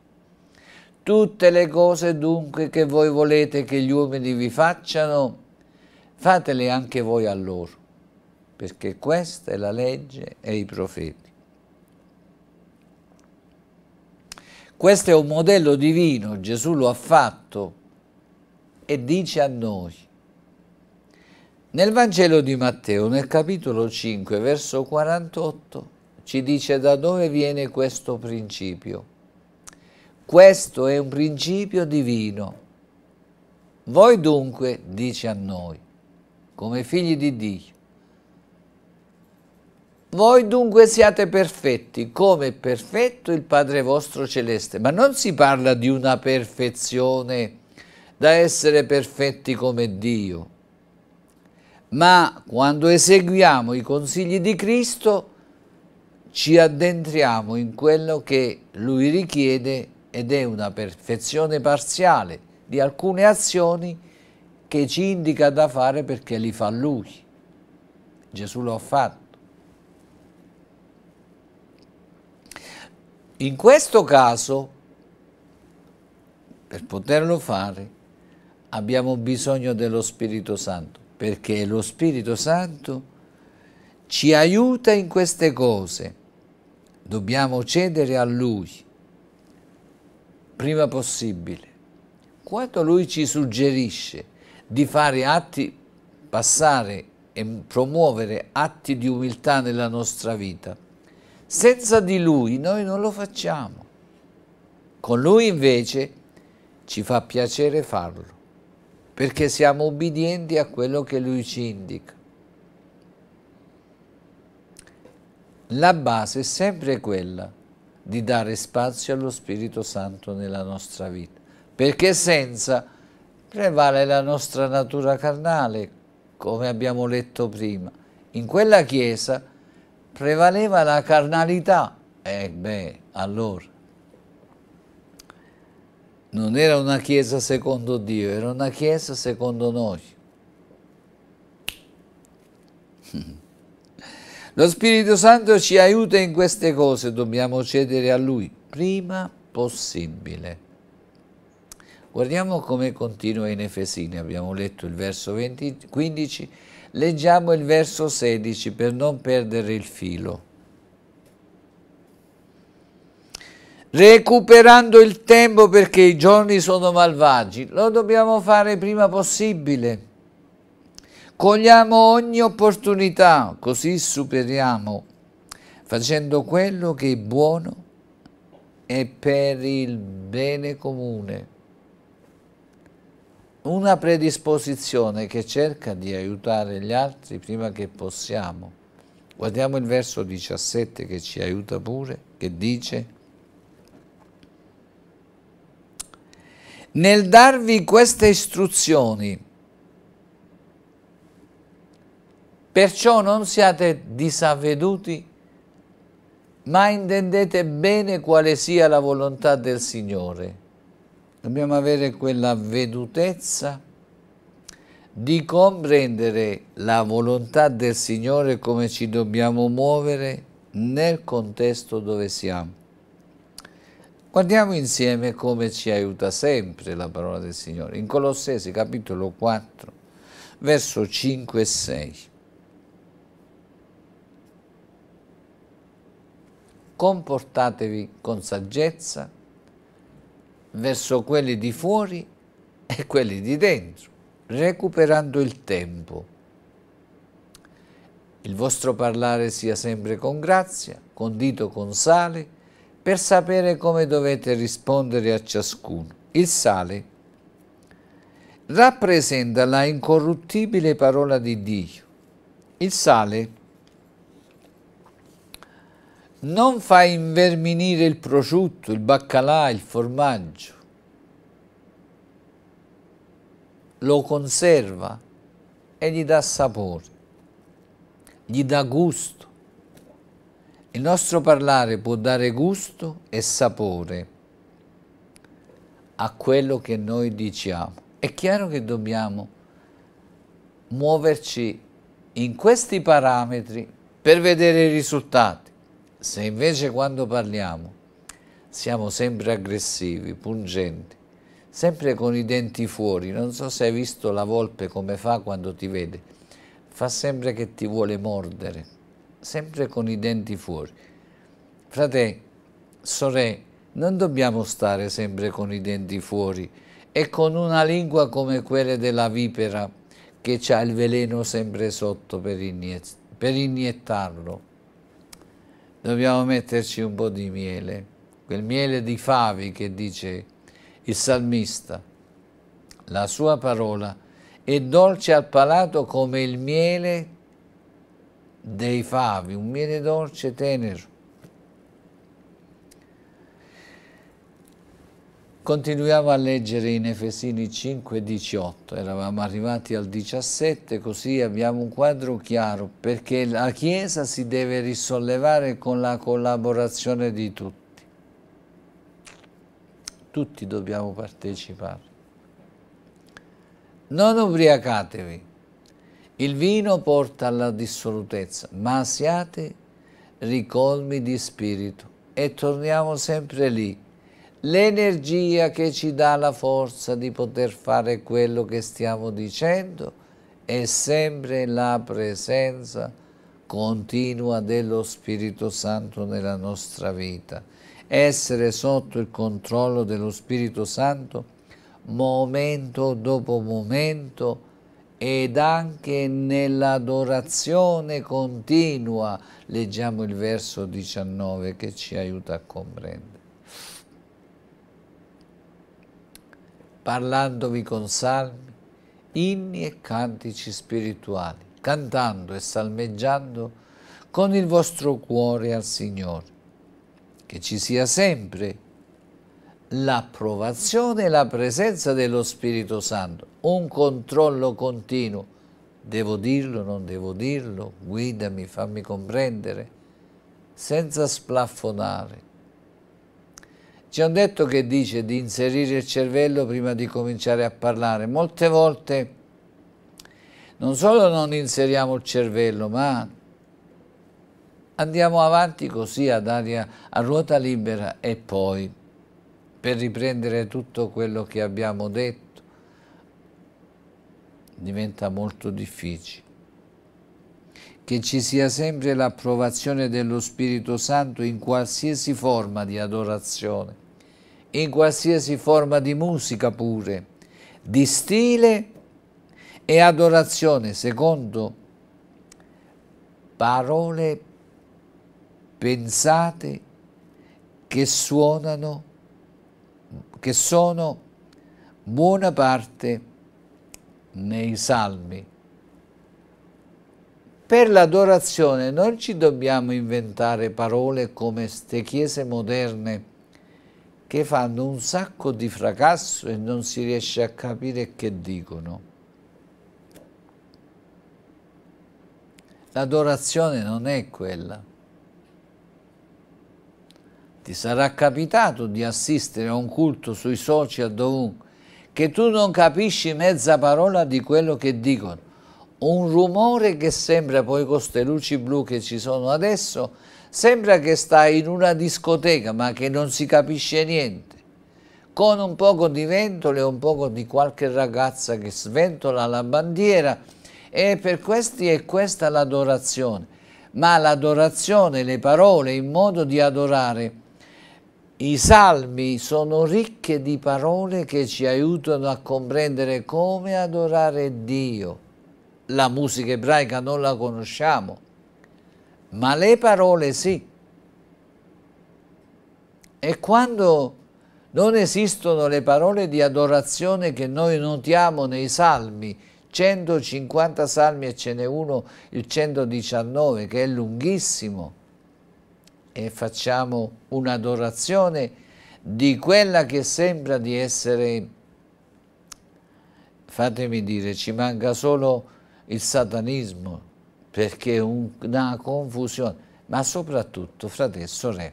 Tutte le cose dunque che voi volete che gli uomini vi facciano, fatele anche voi a loro, perché questa è la legge e i profeti. Questo è un modello divino, Gesù lo ha fatto e dice a noi, nel Vangelo di Matteo, nel capitolo 5, verso 48, ci dice da dove viene questo principio. Questo è un principio divino. Voi dunque, dice a noi, come figli di Dio, voi dunque siate perfetti, come perfetto il Padre vostro celeste. Ma non si parla di una perfezione da essere perfetti come Dio, ma quando eseguiamo i consigli di Cristo ci addentriamo in quello che Lui richiede ed è una perfezione parziale di alcune azioni che ci indica da fare perché li fa Lui. Gesù lo ha fatto. In questo caso, per poterlo fare, abbiamo bisogno dello Spirito Santo perché lo Spirito Santo ci aiuta in queste cose. Dobbiamo cedere a Lui prima possibile. Quando Lui ci suggerisce di fare atti, passare e promuovere atti di umiltà nella nostra vita, senza di Lui noi non lo facciamo. Con Lui invece ci fa piacere farlo perché siamo obbedienti a quello che lui ci indica. La base è sempre quella di dare spazio allo Spirito Santo nella nostra vita, perché senza prevale la nostra natura carnale, come abbiamo letto prima. In quella chiesa prevaleva la carnalità, e eh beh, allora non era una chiesa secondo Dio, era una chiesa secondo noi. Lo Spirito Santo ci aiuta in queste cose, dobbiamo cedere a Lui prima possibile. Guardiamo come continua in Efesini, abbiamo letto il verso 20, 15, leggiamo il verso 16 per non perdere il filo. recuperando il tempo perché i giorni sono malvagi. Lo dobbiamo fare prima possibile. Cogliamo ogni opportunità, così superiamo, facendo quello che è buono e per il bene comune. Una predisposizione che cerca di aiutare gli altri prima che possiamo. Guardiamo il verso 17 che ci aiuta pure, che dice nel darvi queste istruzioni. Perciò non siate disavveduti, ma intendete bene quale sia la volontà del Signore. Dobbiamo avere quella vedutezza di comprendere la volontà del Signore come ci dobbiamo muovere nel contesto dove siamo. Guardiamo insieme come ci aiuta sempre la parola del Signore. In Colossesi capitolo 4, verso 5 e 6. Comportatevi con saggezza verso quelli di fuori e quelli di dentro, recuperando il tempo. Il vostro parlare sia sempre con grazia, condito con sale, per sapere come dovete rispondere a ciascuno. Il sale rappresenta la incorruttibile parola di Dio. Il sale non fa inverminire il prosciutto, il baccalà, il formaggio, lo conserva e gli dà sapore, gli dà gusto. Il nostro parlare può dare gusto e sapore a quello che noi diciamo. È chiaro che dobbiamo muoverci in questi parametri per vedere i risultati. Se invece quando parliamo siamo sempre aggressivi, pungenti, sempre con i denti fuori, non so se hai visto la volpe come fa quando ti vede, fa sempre che ti vuole mordere sempre con i denti fuori. Frate, sorelle, non dobbiamo stare sempre con i denti fuori e con una lingua come quella della vipera che ha il veleno sempre sotto per, iniet per iniettarlo. Dobbiamo metterci un po' di miele, quel miele di favi che dice il salmista. La sua parola è dolce al palato come il miele dei favi, un miele dolce tenero. Continuiamo a leggere in Efesini 5, 18, eravamo arrivati al 17, così abbiamo un quadro chiaro, perché la Chiesa si deve risollevare con la collaborazione di tutti. Tutti dobbiamo partecipare. Non ubriacatevi il vino porta alla dissolutezza, ma siate ricolmi di spirito. E torniamo sempre lì. L'energia che ci dà la forza di poter fare quello che stiamo dicendo è sempre la presenza continua dello Spirito Santo nella nostra vita. Essere sotto il controllo dello Spirito Santo momento dopo momento ed anche nell'adorazione continua, leggiamo il verso 19 che ci aiuta a comprendere. Parlandovi con salmi, inni e cantici spirituali, cantando e salmeggiando con il vostro cuore al Signore. Che ci sia sempre l'approvazione e la presenza dello Spirito Santo un controllo continuo. Devo dirlo, non devo dirlo, guidami, fammi comprendere, senza splaffonare. C'è un detto che dice di inserire il cervello prima di cominciare a parlare. Molte volte non solo non inseriamo il cervello, ma andiamo avanti così ad aria, a ruota libera e poi, per riprendere tutto quello che abbiamo detto, diventa molto difficile. Che ci sia sempre l'approvazione dello Spirito Santo in qualsiasi forma di adorazione, in qualsiasi forma di musica pure, di stile e adorazione secondo parole pensate che suonano, che sono buona parte nei salmi. Per l'adorazione non ci dobbiamo inventare parole come ste chiese moderne che fanno un sacco di fracasso e non si riesce a capire che dicono. L'adorazione non è quella. Ti sarà capitato di assistere a un culto sui social dovunque che tu non capisci mezza parola di quello che dicono. Un rumore che sembra poi con queste luci blu che ci sono adesso, sembra che stai in una discoteca ma che non si capisce niente. Con un poco di ventole e un poco di qualche ragazza che sventola la bandiera e per questi è questa l'adorazione. Ma l'adorazione, le parole, il modo di adorare i salmi sono ricche di parole che ci aiutano a comprendere come adorare Dio. La musica ebraica non la conosciamo, ma le parole sì. E quando non esistono le parole di adorazione che noi notiamo nei salmi, 150 salmi e ce n'è uno, il 119, che è lunghissimo, e facciamo un'adorazione di quella che sembra di essere, fatemi dire, ci manca solo il satanismo, perché è una confusione, ma soprattutto, fratello, e sorelle,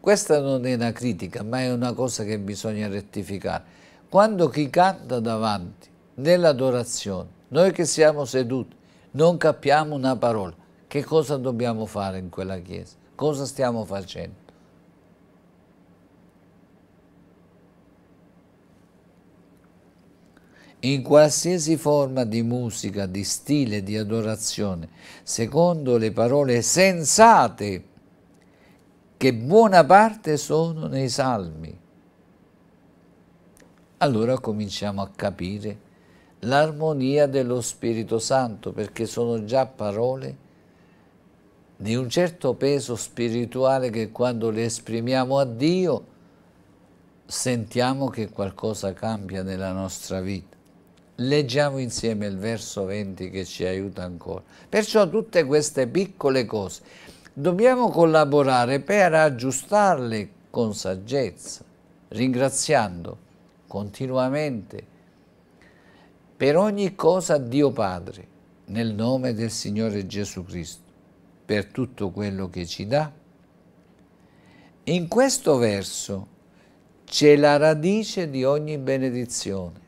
questa non è una critica, ma è una cosa che bisogna rettificare. Quando chi canta davanti, nell'adorazione, noi che siamo seduti, non capiamo una parola, che cosa dobbiamo fare in quella chiesa? Cosa stiamo facendo? in qualsiasi forma di musica, di stile, di adorazione, secondo le parole sensate, che buona parte sono nei salmi. Allora cominciamo a capire l'armonia dello Spirito Santo, perché sono già parole di un certo peso spirituale che quando le esprimiamo a Dio sentiamo che qualcosa cambia nella nostra vita. Leggiamo insieme il verso 20 che ci aiuta ancora. Perciò tutte queste piccole cose dobbiamo collaborare per aggiustarle con saggezza, ringraziando continuamente per ogni cosa Dio Padre, nel nome del Signore Gesù Cristo per tutto quello che ci dà. In questo verso c'è la radice di ogni benedizione.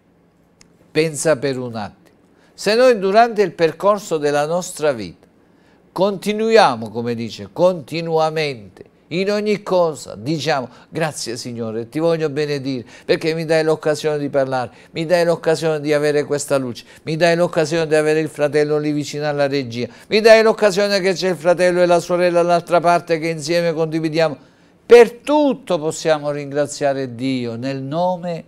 Pensa per un attimo, se noi durante il percorso della nostra vita continuiamo, come dice, continuamente in ogni cosa diciamo grazie Signore, ti voglio benedire perché mi dai l'occasione di parlare, mi dai l'occasione di avere questa luce, mi dai l'occasione di avere il fratello lì vicino alla regia, mi dai l'occasione che c'è il fratello e la sorella all'altra parte che insieme condividiamo. Per tutto possiamo ringraziare Dio nel nome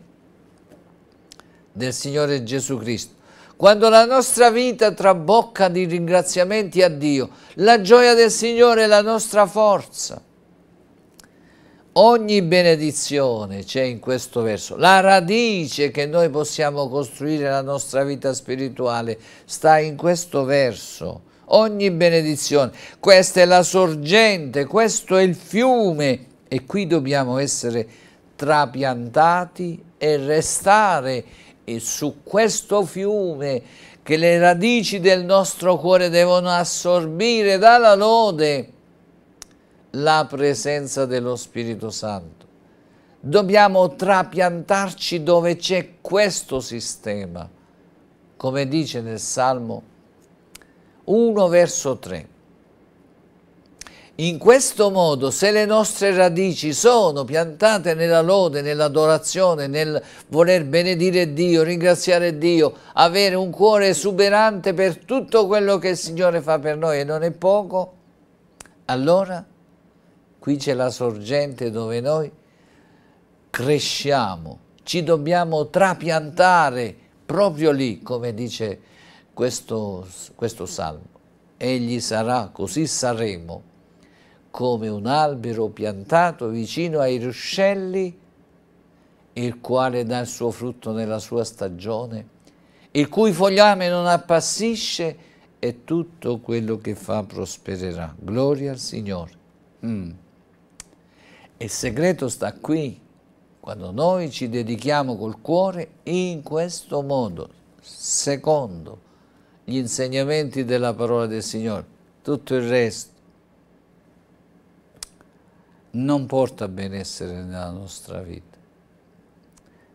del Signore Gesù Cristo quando la nostra vita trabocca di ringraziamenti a Dio, la gioia del Signore è la nostra forza. Ogni benedizione c'è in questo verso. La radice che noi possiamo costruire la nostra vita spirituale sta in questo verso. Ogni benedizione. Questa è la sorgente, questo è il fiume e qui dobbiamo essere trapiantati e restare e su questo fiume che le radici del nostro cuore devono assorbire dalla lode la presenza dello Spirito Santo. Dobbiamo trapiantarci dove c'è questo sistema, come dice nel Salmo 1 verso 3. In questo modo, se le nostre radici sono piantate nella lode, nell'adorazione, nel voler benedire Dio, ringraziare Dio, avere un cuore esuberante per tutto quello che il Signore fa per noi e non è poco, allora qui c'è la sorgente dove noi cresciamo, ci dobbiamo trapiantare proprio lì, come dice questo, questo salmo. Egli sarà, così saremo, come un albero piantato vicino ai ruscelli, il quale dà il suo frutto nella sua stagione, il cui fogliame non appassisce e tutto quello che fa prospererà. Gloria al Signore. Mm il segreto sta qui, quando noi ci dedichiamo col cuore in questo modo, secondo gli insegnamenti della parola del Signore. Tutto il resto non porta benessere nella nostra vita.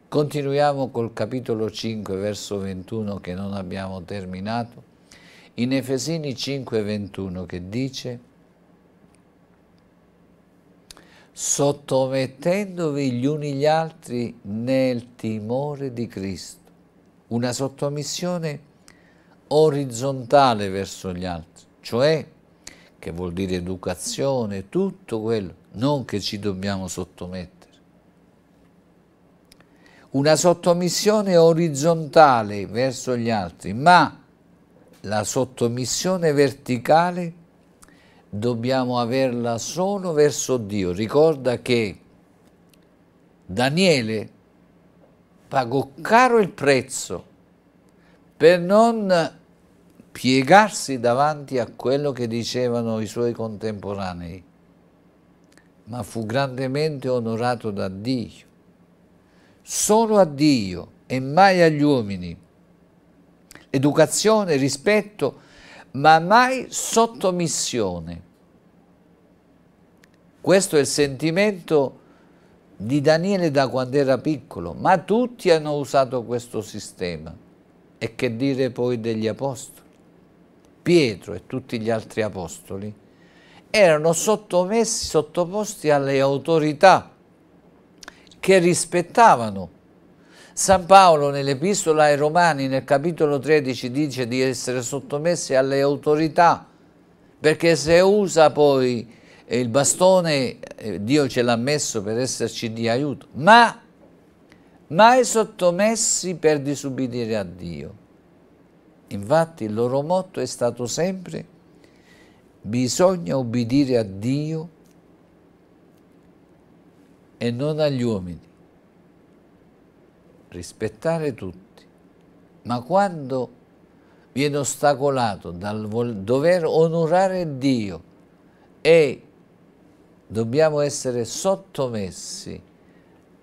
Continuiamo col capitolo 5, verso 21, che non abbiamo terminato, in Efesini 5, 21, che dice sottomettendovi gli uni gli altri nel timore di Cristo. Una sottomissione orizzontale verso gli altri, cioè che vuol dire educazione, tutto quello, non che ci dobbiamo sottomettere. Una sottomissione orizzontale verso gli altri, ma la sottomissione verticale dobbiamo averla solo verso Dio. Ricorda che Daniele pagò caro il prezzo per non piegarsi davanti a quello che dicevano i suoi contemporanei, ma fu grandemente onorato da Dio, solo a Dio e mai agli uomini. Educazione, rispetto, ma mai sottomissione. Questo è il sentimento di Daniele da quando era piccolo, ma tutti hanno usato questo sistema. E che dire poi degli apostoli? Pietro e tutti gli altri apostoli erano sottomessi, sottoposti alle autorità che rispettavano San Paolo nell'Epistola ai Romani nel capitolo 13 dice di essere sottomessi alle autorità, perché se usa poi eh, il bastone, eh, Dio ce l'ha messo per esserci di aiuto, ma mai sottomessi per disubbidire a Dio. Infatti il loro motto è stato sempre bisogna ubbidire a Dio e non agli uomini rispettare tutti, ma quando viene ostacolato dal dover onorare Dio e dobbiamo essere sottomessi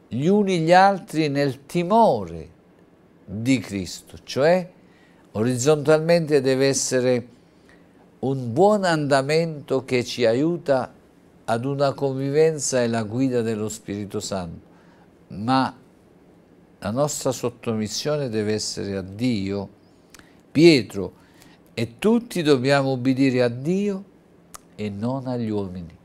gli uni gli altri nel timore di Cristo, cioè orizzontalmente deve essere un buon andamento che ci aiuta ad una convivenza e la guida dello Spirito Santo, ma la nostra sottomissione deve essere a Dio. Pietro e tutti dobbiamo obbedire a Dio e non agli uomini.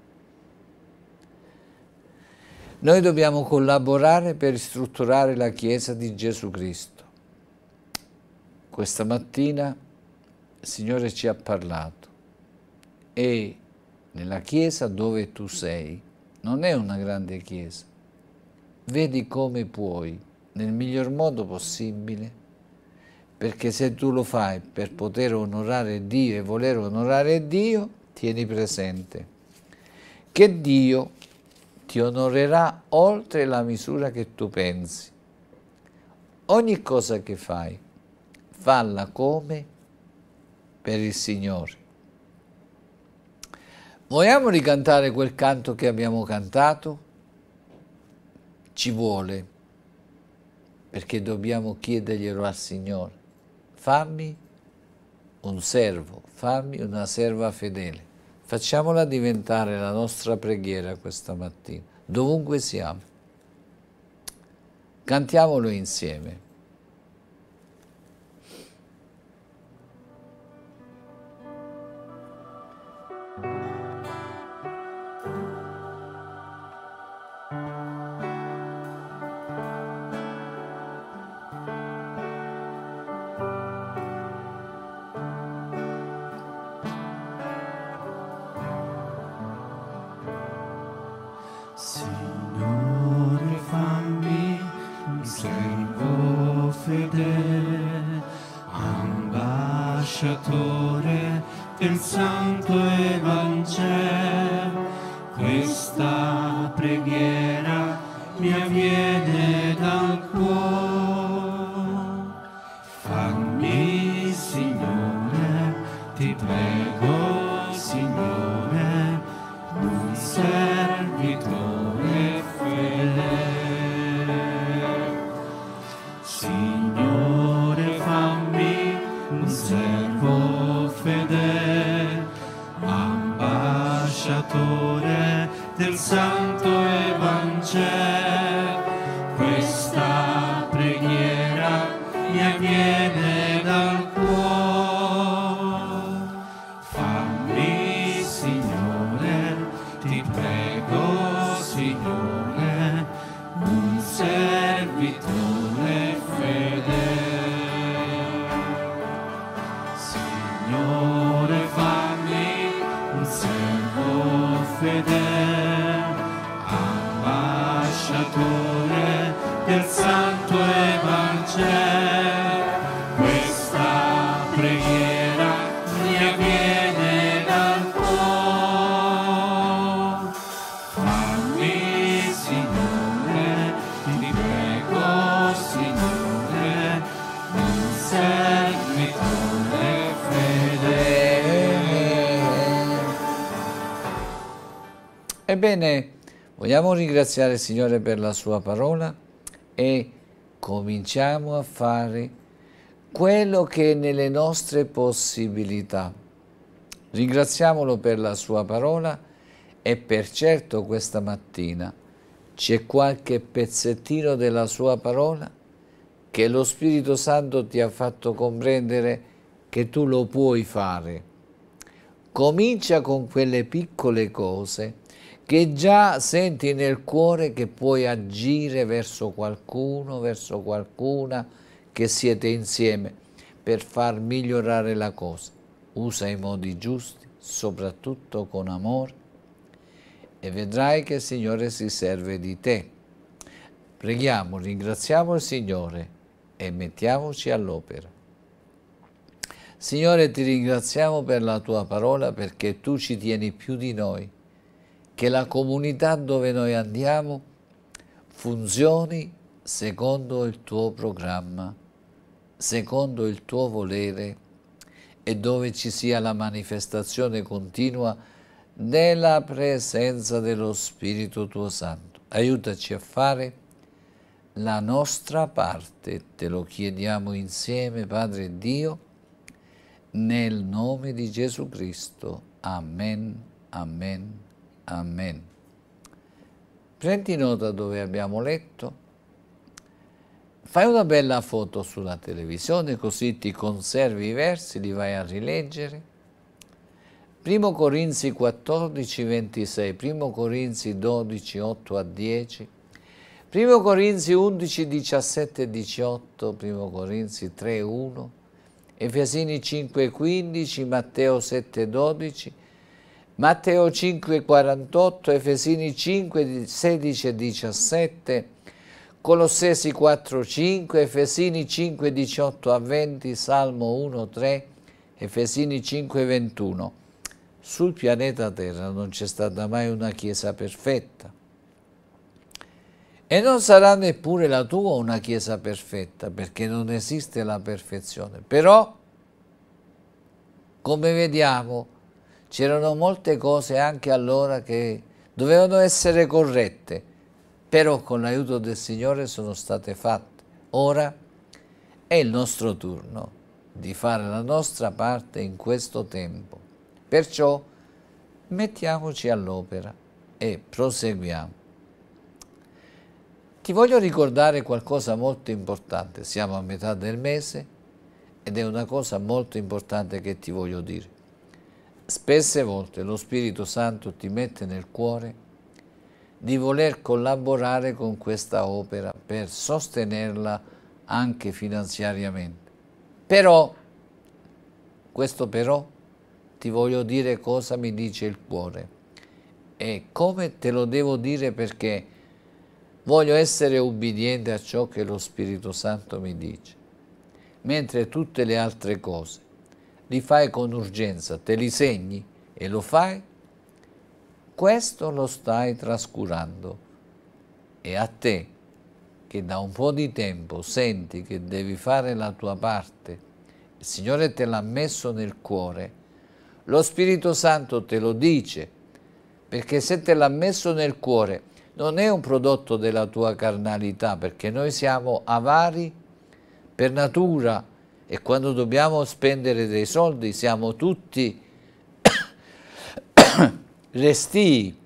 Noi dobbiamo collaborare per strutturare la Chiesa di Gesù Cristo. Questa mattina il Signore ci ha parlato e nella Chiesa dove tu sei, non è una grande Chiesa, vedi come puoi nel miglior modo possibile. Perché se tu lo fai per poter onorare Dio e voler onorare Dio, tieni presente che Dio ti onorerà oltre la misura che tu pensi. Ogni cosa che fai, falla come per il Signore. Vogliamo ricantare quel canto che abbiamo cantato? Ci vuole perché dobbiamo chiederglielo al Signore. Fammi un servo, fammi una serva fedele. Facciamola diventare la nostra preghiera questa mattina, dovunque siamo. Cantiamolo insieme. c'è, questa preghiera mi avviene. Ebbene, vogliamo ringraziare il Signore per la sua parola e cominciamo a fare quello che è nelle nostre possibilità. Ringraziamolo per la sua parola e per certo questa mattina c'è qualche pezzettino della sua parola che lo Spirito Santo ti ha fatto comprendere che tu lo puoi fare. Comincia con quelle piccole cose che già senti nel cuore che puoi agire verso qualcuno, verso qualcuna che siete insieme per far migliorare la cosa. Usa i modi giusti, soprattutto con amore, e vedrai che il Signore si serve di te. Preghiamo, ringraziamo il Signore e mettiamoci all'opera. Signore, ti ringraziamo per la tua parola perché tu ci tieni più di noi che la comunità dove noi andiamo funzioni secondo il tuo programma, secondo il tuo volere e dove ci sia la manifestazione continua della presenza dello Spirito tuo Santo. Aiutaci a fare la nostra parte, te lo chiediamo insieme, Padre Dio, nel nome di Gesù Cristo. Amen, amen. Amen. Prendi nota dove abbiamo letto. Fai una bella foto sulla televisione così ti conservi i versi, li vai a rileggere. 1 Corinzi 14, 26, 1 Corinzi 12, 8 a 10, 1 Corinzi 11, 17 e 18, 1 Corinzi 3, 1, Efesini 5, 15, Matteo 7, 12, Matteo 5, 48, Efesini 5, 16 e 17, Colossesi 4, 5, Efesini 5, 18 a 20, Salmo 1, 3, Efesini 5, 21. Sul pianeta Terra non c'è stata mai una Chiesa perfetta. E non sarà neppure la tua una Chiesa perfetta, perché non esiste la perfezione. Però, come vediamo, C'erano molte cose anche allora che dovevano essere corrette, però con l'aiuto del Signore sono state fatte. Ora è il nostro turno di fare la nostra parte in questo tempo. Perciò mettiamoci all'opera e proseguiamo. Ti voglio ricordare qualcosa molto importante. Siamo a metà del mese ed è una cosa molto importante che ti voglio dire. Spesse volte lo Spirito Santo ti mette nel cuore di voler collaborare con questa opera per sostenerla anche finanziariamente. Però, questo però, ti voglio dire cosa mi dice il cuore e come te lo devo dire perché voglio essere ubbidiente a ciò che lo Spirito Santo mi dice, mentre tutte le altre cose li fai con urgenza, te li segni e lo fai, questo lo stai trascurando. E a te, che da un po' di tempo senti che devi fare la tua parte, il Signore te l'ha messo nel cuore, lo Spirito Santo te lo dice, perché se te l'ha messo nel cuore, non è un prodotto della tua carnalità, perché noi siamo avari per natura, e quando dobbiamo spendere dei soldi siamo tutti restii.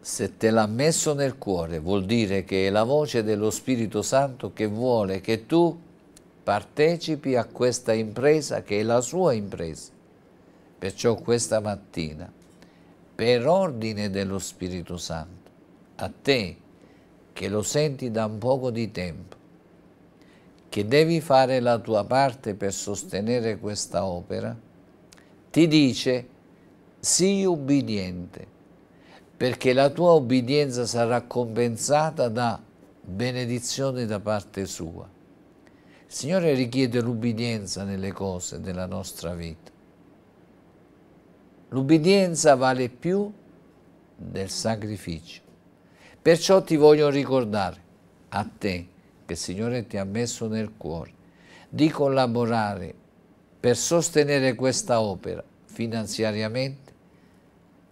Se te l'ha messo nel cuore vuol dire che è la voce dello Spirito Santo che vuole che tu partecipi a questa impresa che è la sua impresa. Perciò questa mattina, per ordine dello Spirito Santo, a te che lo senti da un poco di tempo, che devi fare la tua parte per sostenere questa opera, ti dice sii ubbidiente, perché la tua obbedienza sarà compensata da benedizione da parte sua. Il Signore richiede l'ubbidienza nelle cose della nostra vita. L'ubbidienza vale più del sacrificio. Perciò ti voglio ricordare, a te, che il Signore ti ha messo nel cuore, di collaborare per sostenere questa opera finanziariamente,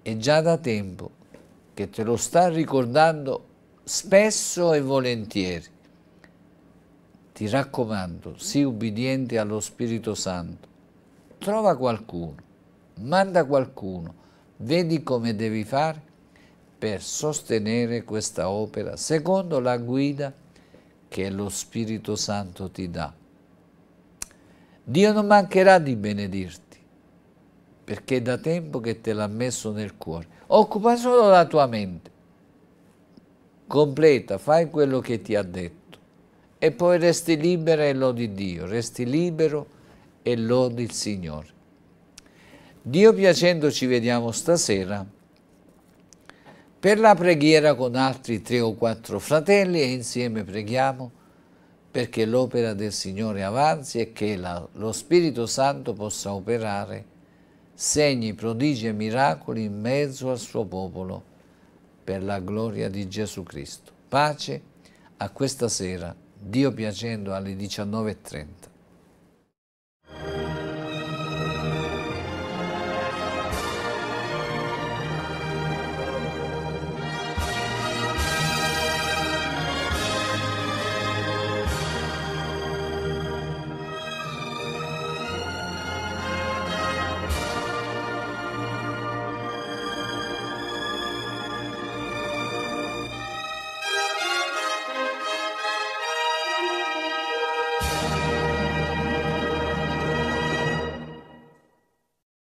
è già da tempo che te lo sta ricordando spesso e volentieri. Ti raccomando, sii ubbidiente allo Spirito Santo. Trova qualcuno, manda qualcuno, vedi come devi fare per sostenere questa opera secondo la guida che lo Spirito Santo ti dà. Dio non mancherà di benedirti, perché è da tempo che te l'ha messo nel cuore. Occupa solo la tua mente. Completa, fai quello che ti ha detto. E poi resti libera e lodi Dio, resti libero e lodi il Signore. Dio piacendo ci vediamo stasera per la preghiera con altri tre o quattro fratelli e insieme preghiamo perché l'opera del Signore avanzi e che la, lo Spirito Santo possa operare segni, prodigi e miracoli in mezzo al suo popolo per la gloria di Gesù Cristo. Pace a questa sera, Dio piacendo alle 19.30.